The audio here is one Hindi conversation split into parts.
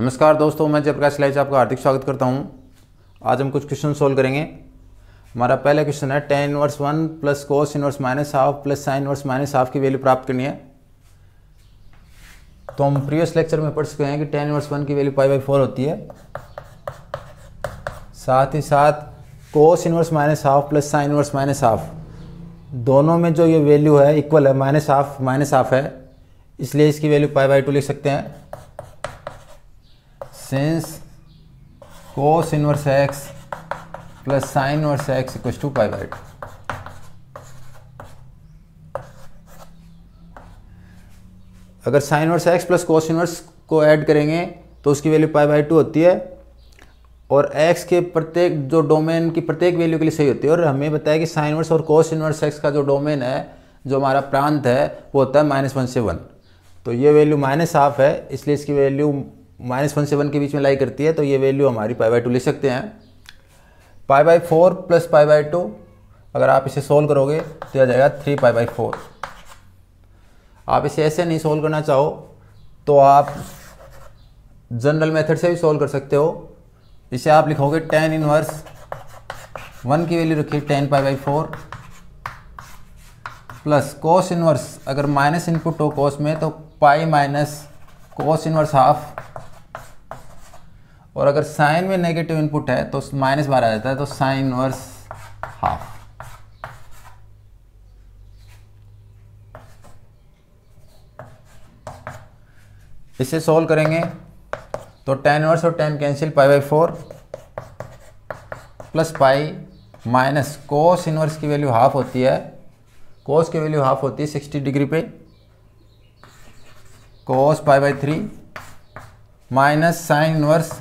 नमस्कार दोस्तों मैं जयप्रकाश लाइज आपका हार्दिक स्वागत करता हूँ आज हम कुछ क्वेश्चन सोल्व करेंगे हमारा पहला क्वेश्चन है tan inverse one plus cos inverse minus half plus sine inverse minus half की वैल्यू प्राप्त करनी है तो हम प्रीवियस लेक्चर में पढ़ चुके हैं कि टेन इनवर्स वन की वैल्यू पाई बाई फोर होती है साथ ही साथ cos inverse minus half plus sine inverse minus half दोनों में जो ये वैल्यू है इक्वल है माइनस हाफ माइनस हाफ है इसलिए इसकी वैल्यू पाई बाई टू लिख सकते हैं since cos inverse x plus sine inverse x equal to pi by two अगर sine inverse x plus cos inverse को ऐड करेंगे तो उसकी वैल्यू पाई बाई टू होती है और x के प्रत्येक जो डोमेन की प्रत्येक वैल्यू के लिए सही होती है और हमें बताया कि साइन इनवर्स और कोस इनवर्स एक्स का जो डोमेन है जो हमारा प्रांत है वो होता है माइनस वन से वन तो ये वैल्यू माइनस हाफ है इसलिए इसकी वैल्यू माइनस वन सेवन के बीच में लाई करती है तो ये वैल्यू हमारी पाई बाई टू लिख सकते हैं pi by four plus pi by two अगर आप इसे सोल्व करोगे तो आ जाएगा थ्री पाई बाई फोर आप इसे ऐसे नहीं सोल्व करना चाहो तो आप जनरल मेथड से भी सोल्व कर सकते हो इसे आप लिखोगे टेन इनवर्स वन की वैल्यू रखिए tan pi by four plus cos inverse अगर माइनस इनपुट हो कोस में तो pi minus cos inverse half और अगर साइन में नेगेटिव इनपुट है तो माइनस बार आ जाता है तो साइन इनवर्स हाफ इसे सॉल्व करेंगे तो टेन वर्स और tan cancel pi by four plus pi minus cos inverse की वैल्यू हाफ होती है कोस की वैल्यू हाफ होती है सिक्सटी डिग्री पे cos pi by three minus sine inverse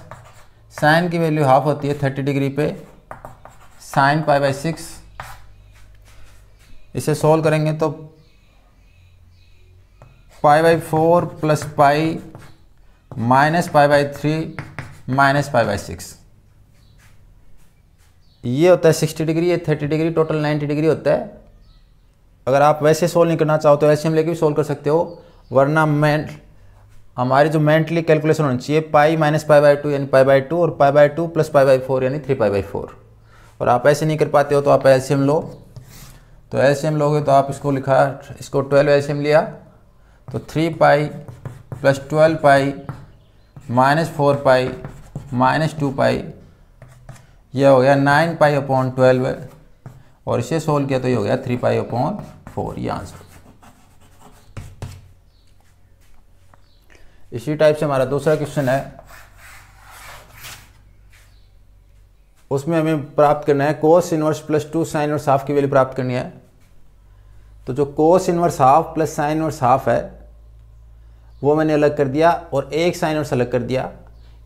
sine की वैल्यू हाफ होती है थर्टी डिग्री पे साइन पाई बाई सिक्स इसे सोल्व करेंगे तो pi by four plus pi minus pi by three minus pi by six ये होता है सिक्सटी डिग्री ये thirty degree total ninety degree होता है अगर आप वैसे सोल्व नहीं करना चाहो तो वैसे हम लेके भी सोल्व कर सकते हो वरना मैं हमारी जो मेंटली कैलकुलेशन होनी चाहिए pi minus pi by two यानी पाई बाई टू और pi by two plus pi by four यानी थ्री पाई बाई फोर और आप ऐसे नहीं कर पाते हो तो आप एल लो तो एल लोगे तो आप इसको लिखा इसको ट्वेल्व एल लिया तो three pi plus twelve pi minus four pi minus two pi यह हो गया नाइन पाई अपॉन ट्वेल्व और इसे सोल्व किया तो ये हो गया थ्री पाई अपॉन फोर ये आंसर इसी टाइप से हमारा दूसरा क्वेश्चन है उसमें हमें प्राप्त करना है cos inverse plus two sine और साफ की वैल्यू प्राप्त करनी है तो जो cos inverse half plus sine और साफ है वो मैंने अलग कर दिया और एक साइन और अलग कर दिया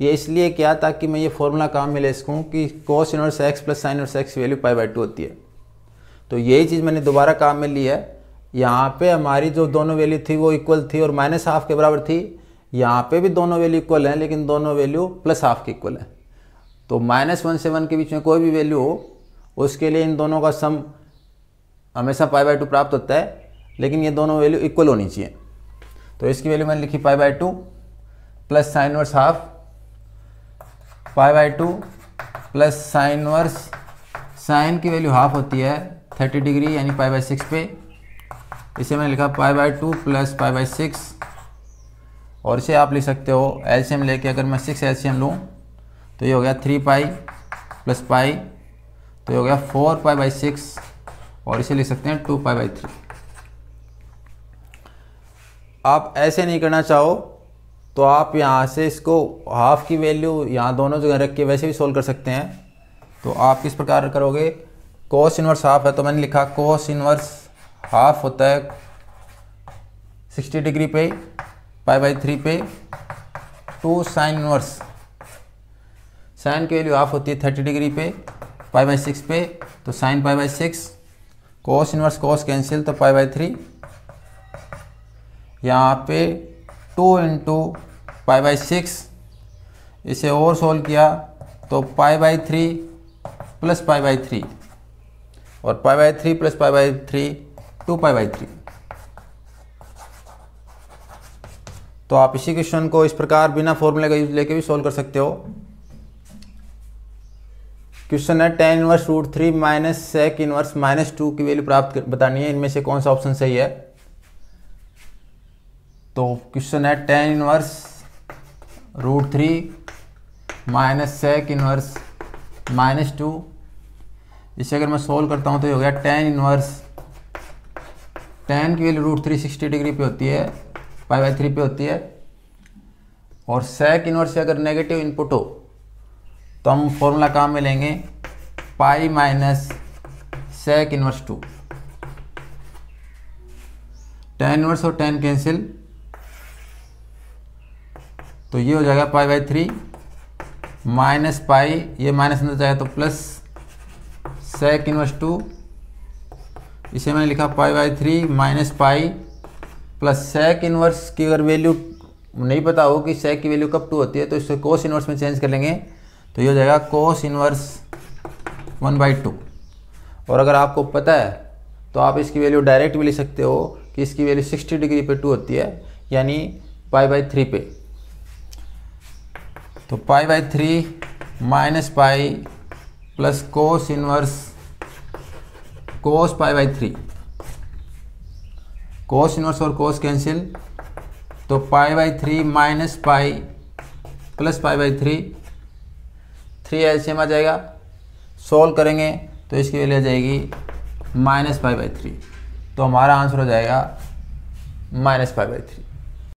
ये इसलिए क्या ताकि मैं ये फॉर्मूला काम में ले सकूँ कि cos inverse x plus sine और x value pi by two होती है तो यही चीज़ मैंने दोबारा काम में ली है यहाँ पे हमारी जो दोनों वैल्यू थी वो इक्वल थी और माइनस हाफ के बराबर थी यहाँ पे भी दोनों वैल्यू इक्वल हैं लेकिन दोनों वैल्यू प्लस हाफ के इक्वल हैं तो माइनस वन से वन के बीच में कोई भी वैल्यू हो उसके लिए इन दोनों का सम हमेशा पाई बाई टू प्राप्त होता है लेकिन ये दोनों वैल्यू इक्वल होनी चाहिए तो इसकी वैल्यू मैंने लिखी pi by two plus sine inverse half pi by two plus sine inverse sine की वैल्यू हाफ होती है थर्टी डिग्री यानी पाई बाई सिक्स पे इसे मैंने लिखा pi by two plus pi by six और इसे आप लिख सकते हो एल्शियम लेके अगर मैं सिक्स एल्शियम लूँ तो ये हो गया थ्री पाई प्लस पाई तो ये हो गया फोर पाई बाई सिक्स और इसे लिख सकते हैं टू पाई बाई थ्री आप ऐसे नहीं करना चाहो तो आप यहाँ से इसको हाफ़ की वैल्यू यहाँ दोनों जगह रख के वैसे भी सोल्व कर सकते हैं तो आप किस प्रकार करोगे कोस इनवर्स हाफ है तो मैंने लिखा कोस इनवर्स हाफ होता है 60 डिग्री पे पाई बाई थ्री पे टू साइन इनवर्स साइन की वैल्यू हाफ होती है थर्टी डिग्री पे पाई बाई सिक्स पे तो sine pi by six cos inverse cos cancel तो पाई बाई थ्री यहाँ पे two into pi by six इसे और सोल्व किया तो pi by three plus pi by three और pi by three plus pi by three two pi by three तो आप इसी क्वेश्चन को इस प्रकार बिना फॉर्मूले का यूज लेके भी सोल्व कर सकते हो क्वेश्चन है tan inverse root three minus sec inverse minus two की वैल्यू प्राप्त बतानी है इनमें से कौन सा ऑप्शन सही है तो क्वेश्चन है tan inverse root three minus sec inverse minus two इसे अगर मैं सोल्व करता हूं तो ये हो गया टेन इनवर्स टेन की value root three sixty degree पे होती है फाइव बाई थ्री पे होती है और सेक इनवर्स से अगर नेगेटिव इनपुट हो तो हम फॉर्मूला कहाँ में लेंगे pi minus sec inverse two tan inverse और टेन कैंसिल तो ये हो जाएगा pi by three minus pi ये माइनस अंदर जाए तो प्लस सेक इनवर्स टू इसे मैंने लिखा pi by three minus pi plus sec inverse की अगर वैल्यू नहीं पता हो कि सेक की वैल्यू कब टू होती है तो इसको कोस इनवर्स में चेंज कर लेंगे तो ये हो जाएगा cos inverse one by two और अगर आपको पता है तो आप इसकी वैल्यू डायरेक्ट भी ले सकते हो कि इसकी वैल्यू सिक्सटी डिग्री पे टू होती है यानी पाई बाई थ्री पे तो pi by three minus pi plus cos inverse cos pi by three cos inverse और कोस कैंसिल तो pi by three minus pi plus pi by three three LCM आ जाएगा सोल्व करेंगे तो इसकी वैल्यू आ जाएगी माइनस पाई बाई थ्री तो हमारा आंसर हो जाएगा माइनस पाई बाई थ्री